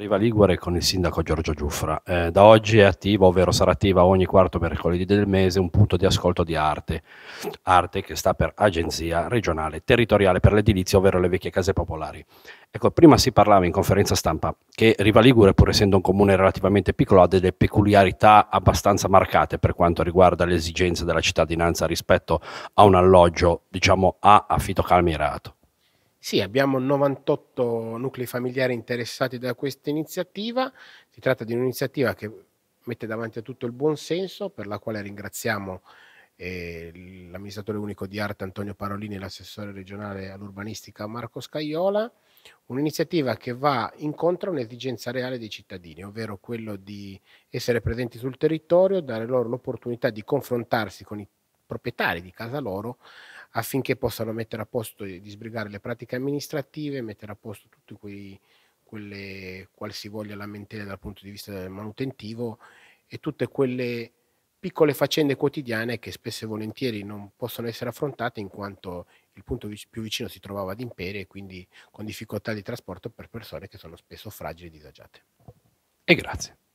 Riva Ligure con il sindaco Giorgio Giuffra. Eh, da oggi è attivo, ovvero sarà attiva ogni quarto mercoledì del mese, un punto di ascolto di arte. Arte che sta per Agenzia Regionale Territoriale per l'Edilizia, ovvero le vecchie case popolari. Ecco, prima si parlava in conferenza stampa che Riva Ligure, pur essendo un comune relativamente piccolo, ha delle peculiarità abbastanza marcate per quanto riguarda le esigenze della cittadinanza rispetto a un alloggio, diciamo, a affitto calmierato. Sì, abbiamo 98 nuclei familiari interessati da questa iniziativa. Si tratta di un'iniziativa che mette davanti a tutto il buon senso, per la quale ringraziamo eh, l'amministratore unico di arte Antonio Parolini e l'assessore regionale all'urbanistica Marco Scaiola. Un'iniziativa che va incontro a un'esigenza reale dei cittadini, ovvero quello di essere presenti sul territorio, dare loro l'opportunità di confrontarsi con i proprietari di casa loro affinché possano mettere a posto e disbrigare le pratiche amministrative, mettere a posto tutte quei, quelle qualsivoglia lamentele dal punto di vista manutentivo e tutte quelle piccole faccende quotidiane che spesso e volentieri non possono essere affrontate in quanto il punto più vicino si trovava ad Impere e quindi con difficoltà di trasporto per persone che sono spesso fragili e disagiate. E grazie.